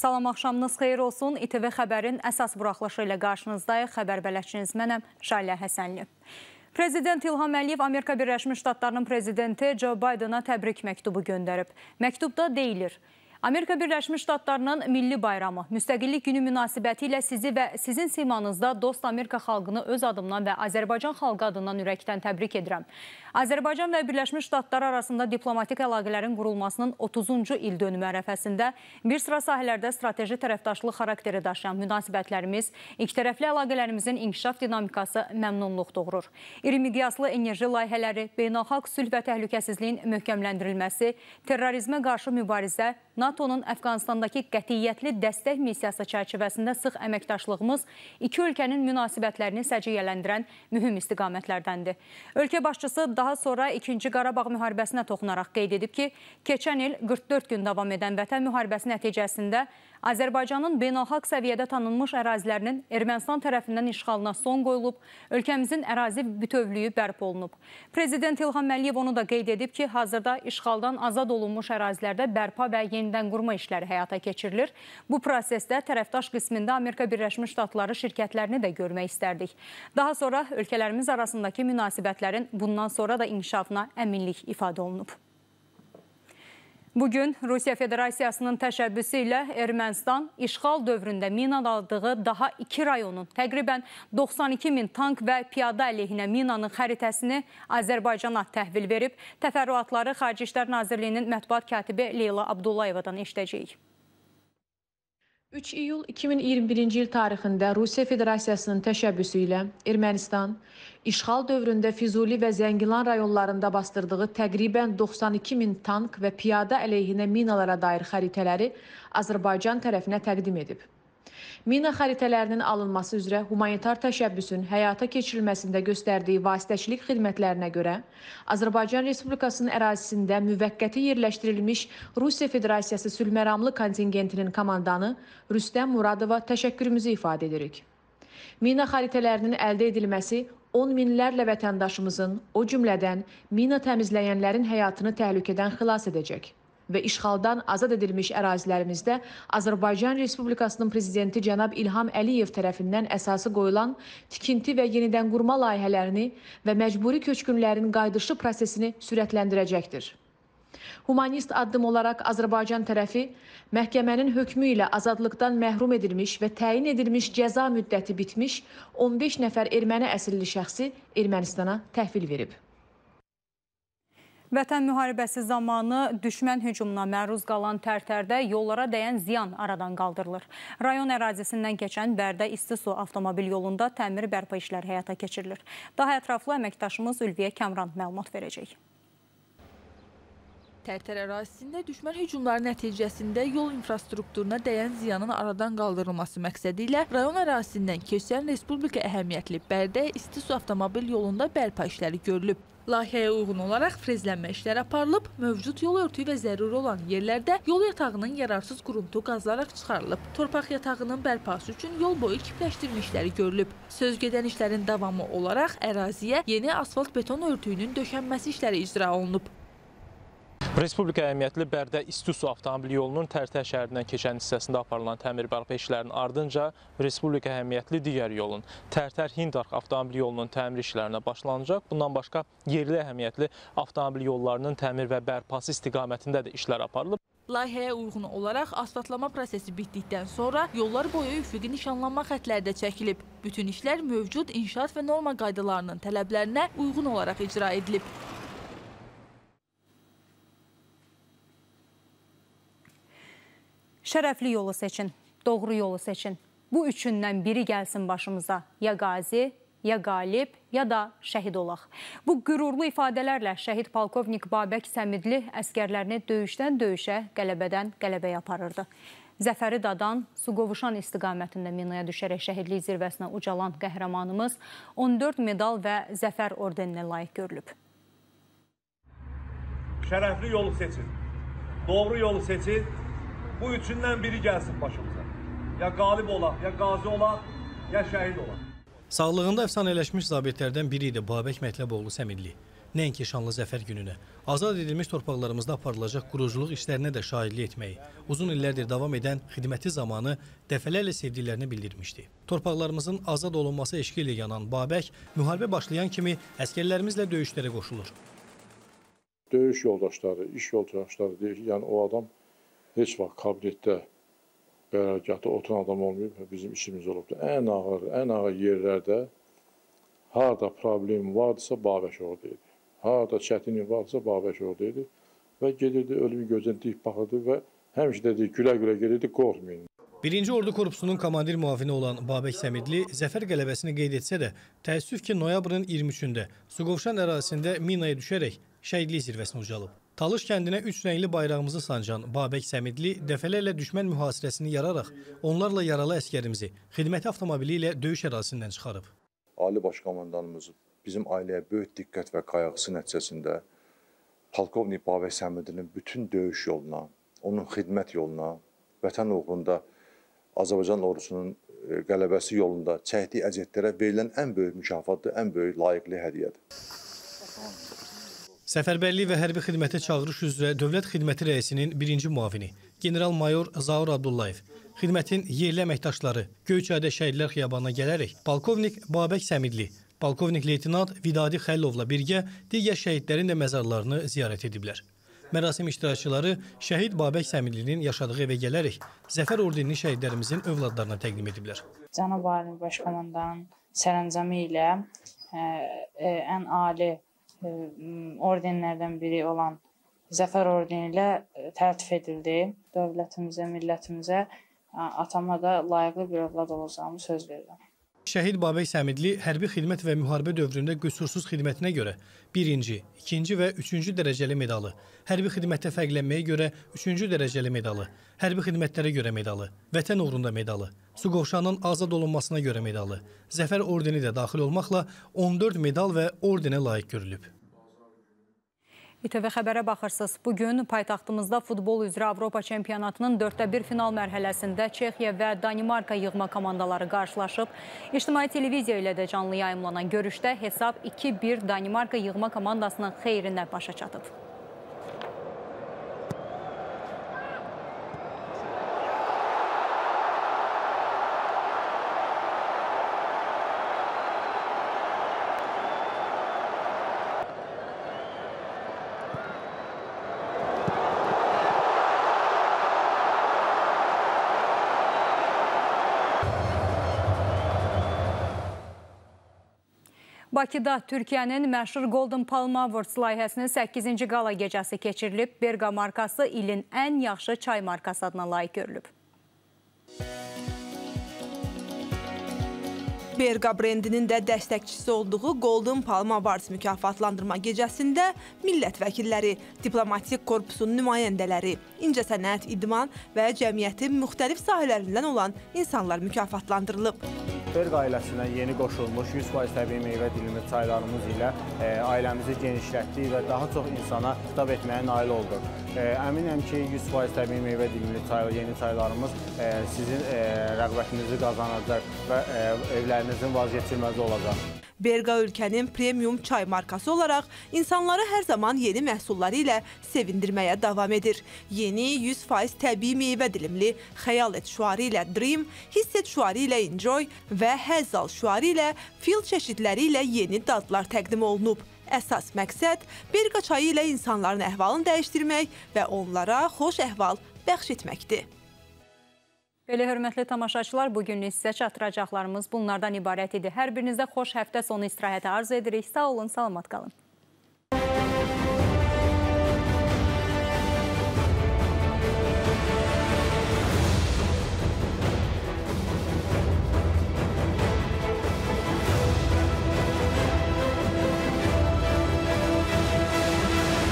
Salam, axşamınız xeyir olsun. İTV Xəbərin əsas buraxılışı ilə qarşınızdayıq. Xəbər bələdçiniz mənəm, Şalə Həsənli. Prezident İlham Əliyev Amerika Birləşmiş Ştatlarının prezidenti Joe Bidena təbrik məktubu göndərib. Məktubda deyilir, Amerika Birləşmiş Ştatlarının milli bayramı Müstəqillik günü münasibəti ilə sizi və sizin simanızda dost Amerika xalqını öz adımdan və Azərbaycan xalqı adından ürəkdən təbrik edirəm. Azərbaycan və Birləşmiş Ştatlar arasında diplomatik əlaqələrin qurulmasının 30-cu il dönümü ərəfəsində bir sıra sahələrdə strateji tərəfdaşlıq xarakteri daşıyan münasibətlərimiz, ikitərəfli əlaqələrimizin inkişaf dinamikası məmnunluq doğurur. İri miqyaslı enerji layihələri, beynəlxalq sülh və təhlükəsizliyin möhkəmləndirilməsi, terrorizmə qarşı mübarizə, NATO-nun Əfqanistandakı qətiyyətli dəstək missiyası çərçivəsində sıx əməkdaşlığımız iki ölkənin münasibətlərini səciyyələndirən mühüm istiqamətlərdəndir. Ölkə başçısı daha sonra 2-ci Qarabağ müharibəsinə toxunaraq qeyd edib ki, keçən il 44 gün davam edən vətən müharibəsi nəticəsində Azərbaycanın beynəlxalq səviyyədə tanınmış ərazilərinin Ermənistan tərəfindən işğalına son qoyulub, ölkəmizin ərazi bütövlüyü bərpa olunub. Prezident İlham Əliyev onu da qeyd edib ki, hazırda işğaldan azad olunmuş ərazilərdə bərpa və yenidən qurma işləri həyata keçirilir. Bu prosesdə tərəfdaş qismində Amerika Birləşmiş Ştatları şirkətlərini də görmək istərdik. Daha sonra ölkələrimiz arasındakı münasibətlərin bundan sonra da inkişafına əminlik ifadə olunub. Bugün Rusiya Federasiyasının təşəbbüsü ilə Ermənistan işğal dövründə minaladığı daha iki rayonun təqribən 92 min tank və piyada əleyhinə minanın xəritəsini Azərbaycana təhvil verib. Təfərrüatları Xarici İşlər Nazirliyinin mətbuat katibi Leyla Abdullayevadan eşidəcəyik. 3 iyul 2021-ci il tarixində Rusiya Federasiyasının təşəbbüsü ilə Ermənistan işğal dövründə Füzuli və Zəngilan rayonlarında bastırdığı təqribən 92 min tank və piyada əleyhinə minalara dair xəritələri Azərbaycan tərəfinə təqdim edib mina xəritələrinin alınması üzrə humanitar təşəbbüsün həyata keçirilməsində göstərdiyi vasitəçilik xidmətlərinə görə Azərbaycan Respublikasının ərazisində müvəqqəti yerləşdirilmiş Rusiya Federasiyası sülhməramlı kontingentinin komandanı Rüstəm Muradova təşəkkürümüzü ifadə edirik. Mina xəritələrinin əldə edilməsi on minlərlə vətəndaşımızın, o cümlədən mina təmizləyənlərin həyatını təhlükədən xilas edəcək və işğaldan azad edilmiş ərazilərimizdə Azərbaycan Respublikasının prezidenti cənab İlham Əliyev tərəfindən əsası qoyulan tikinti və yenidənqurma layihələrini və məcburi köçkünlərin qayıdışı prosesini sürətləndirəcəkdir. Humanist addım olaraq Azərbaycan tərəfi məhkəmənin hökmü ilə azadlıqdan məhrum edilmiş və təyin edilmiş cəza müddəti bitmiş 15 nəfər erməni əsilli şəxsi Ermənistana təhvil verib. Vətən müharibəsi zamanı düşmən hücumuna məruz qalan tərtərdə yollara dəyən ziyan aradan qaldırılır. Rayon ərazisindən keçən Bərdə İstisu avtomobil yolunda təmir bərpa işləri həyata keçirilir. Daha ətraflı əməkdaşımız Ülviyə Kəmran məlumat verəcək. Tərtər ərazisində düşmən hücumları nəticəsində yol infrastrukturuna dəyən ziyanın aradan qaldırılması məqsədi ilə rayon ərazisindən keçən Respublika əhəmiyyətli Bərdə isti su avtomobil yolunda bərpa işləri görülüb. Layihəyə uyğun olaraq frezlənmə işləri aparılıb, mövcud yol örtüyü və zəruri olan yerlərdə yol yatağının yararsız quruntu qazlaraq çıxarılıb. Torpaq yatağının bərpası üçün yol boyu kipləşdirmə işləri görülüb. Söz gedən işlərin davamı olaraq əraziyə yeni asfalt beton örtüyünün döşənməsi işləri icra olunub. Respublika əhəmiyyətli Bərdə İsti su avtomobil yolunun Tərtər şəhərindən keçən hissəsində aparılan təmir bərpa işlərinin ardınca Respublika əhəmiyyətli digər yolun Tərtər Hindarx avtomobil yolunun təmir işlərinə başlanacaq. Bundan başqa yerli əhəmiyyətli avtomobil yollarının təmir və bərpası istiqamətində də işlər aparılıb. Layihəyə uyğun olaraq asfaltlama prosesi bitdikdən sonra yollar boyu üfüqi nişanlanma xətləri də çəkilib. Bütün işlər mövcud inşaat və norma qaydalarının tələblərinə uyğun olaraq icra edilib. Şərəfli yolu seçin, doğru yolu seçin. Bu üçündən biri gəlsin başımıza. Ya qazi, ya qalib, ya da şəhid olaq. Bu qürurlu ifadələrlə şəhid polkovnik Babək Səmidli əskərlərini döyüşdən döyüşə, qələbədən qələbəyə aparırdı. Zəfəri dadan Suqovuşan istiqamətində minaya düşərək şəhidlik zirvəsinə ucalan qəhrəmanımız 14 medal və zəfər ordeninə layiq görülüb. Şərəfli yolu seçin, doğru yolu seçin, Bu üçündən biri gəlsin başımıza. Ya qalib olaq, ya qazi olaq, ya şəhid olaq. Sağlığında əfsanələşmiş zabitlərdən biri idi Babək Mətləboğlu Səmilli. Nəinki şanlı zəfər gününə, azad edilmiş torpaqlarımızda aparılacaq quruculuq işlərinə də şahidlik etməyi, uzun illərdir davam edən xidməti zamanı dəfələrlə sevdiklərini bildirmişdi. Torpaqlarımızın azad olunması eşqi ilə yanan Babək, müharibə başlayan kimi əskərlərimizlə döyüşlərə qoşulur. Döyüş yoldaşları, iş yoldaşları deyir ki, yəni o adam heç vaxt kabinetdə qərargahda oturan adam olmayıb, bizim işimiz olubdur. Ən ağır, ən ağır yerlərdə harda problem vardısa Babək orada idi. Harda çətinlik vardısa Babək orada idi və gedirdi ölümü gözünə dik baxırdı və həmişə dedi gülə-gülə gedirdi, qorxmayın. 1-ci Ordu Korpusunun komandir müavini olan Babək Səmidli zəfər qələbəsini qeyd etsə də, təəssüf ki, noyabrın 23-də Suqovşan ərazisində minaya düşərək şəhidlik zirvəsinə ucalıb. Talış kəndinə üç rəngli bayrağımızı sancan Babək Səmidli dəfələrlə düşmən mühasirəsini yararaq onlarla yaralı əskərimizi xidməti avtomobili ilə döyüş ərazisindən çıxarıb. Ali Baş Komandanımız bizim ailəyə böyük diqqət və qayğısı nəticəsində Polkovnik Babək Səmidlinin bütün döyüş yoluna, onun xidmət yoluna, vətən uğrunda Azərbaycan ordusunun e, qələbəsi yolunda çəkdiyi əziyyətlərə verilən ən böyük mükafatdır, ən böyük layiqli hədiyyədir. Səfərbərlik və hərbi xidmətə çağırış üzrə Dövlət Xidməti rəisinin birinci muavini, general-mayor Zaur Abdullayev, xidmətin yerli əməkdaşları Göyçədə Şəhidlər Xiyabanına gələrək polkovnik Babək Səmidli, polkovnik leytenant Vidadi Xəllovla birgə digər şəhidlərin də məzarlarını ziyarət ediblər. Mərasim iştirakçıları şəhid Babək Səmidlinin yaşadığı evə gələrək Zəfər Ordenini şəhidlərimizin övladlarına təqdim ediblər. Cənab Ali Başkomandanın sərəncamı ilə ə, e, ə, e, ən ali şəhidlərin E, ordenlərdən biri olan Zəfər ordeni ilə e, təltif edildi. Dövlətimizə, millətimizə, atama da layiqli bir övlad olacağımı söz verirəm. Şəhid Babək Səmidli hərbi xidmət və müharibə dövründə qüsursuz xidmətinə görə birinci, ikinci və üçüncü dərəcəli medalı, hərbi xidmətdə fərqlənməyə görə üçüncü dərəcəli medalı, hərbi xidmətlərə görə medalı, vətən uğrunda medalı, su qovşağının azad olunmasına görə medalı, zəfər ordeni də daxil olmaqla 14 medal və ordenə layiq görülüb. İTV xəbərə baxırsınız. Bugün paytaxtımızda futbol üzrə Avropa çempionatının 4-də 1 final mərhələsində Çexiya və Danimarka yığma komandaları qarşılaşıb. İctimai televiziya ilə də canlı yayımlanan görüşdə hesab 2-1 Danimarka yığma komandasının xeyrinə başa çatıb. Bakıda Türkiyənin məşhur Golden Palm Awards layihəsinin 8-ci qala gecəsi keçirilib. Berqa markası ilin ən yaxşı çay markası adına layiq görülüb. Berqa brendinin də dəstəkçisi olduğu Golden Palm Awards mükafatlandırma gecəsində millət vəkilləri, diplomatik korpusun nümayəndələri, incəsənət, idman və cəmiyyətin müxtəlif sahələrindən olan insanlar mükafatlandırılıb. Berqa ailəsinə yeni qoşulmuş 100% təbii meyvə dilimi çaylarımız ilə e, ailəmizi genişlətdik və daha çox insana xitab etməyə nail olduq. Əminəm ki, 100% təbii meyvə dilimli çaylı yeni çaylarımız e, sizin e, rəğbətinizi qazanacaq və e, evlərinizin vazgeçilməzi olacaq. Berqa ölkənin premium çay markası olaraq insanları hər zaman yeni məhsulları ilə sevindirməyə davam edir. Yeni 100% təbii meyvə dilimli xəyal et şuarı ilə Dream, hiss et şuarı ilə Enjoy və həzz al şuarı ilə fil çeşidləri ilə yeni dadlar təqdim olunub. Əsas məqsəd Berqa çayı ilə insanların əhvalını dəyişdirmək və onlara xoş əhval bəxş etməkdir. Belə hörmətli tamaşaçılar, bugün sizə çatdıracaqlarımız bunlardan ibarət idi. Hər birinizdə xoş həftə sonu istirahətə arzu edirik. Sağ olun, salamat qalın.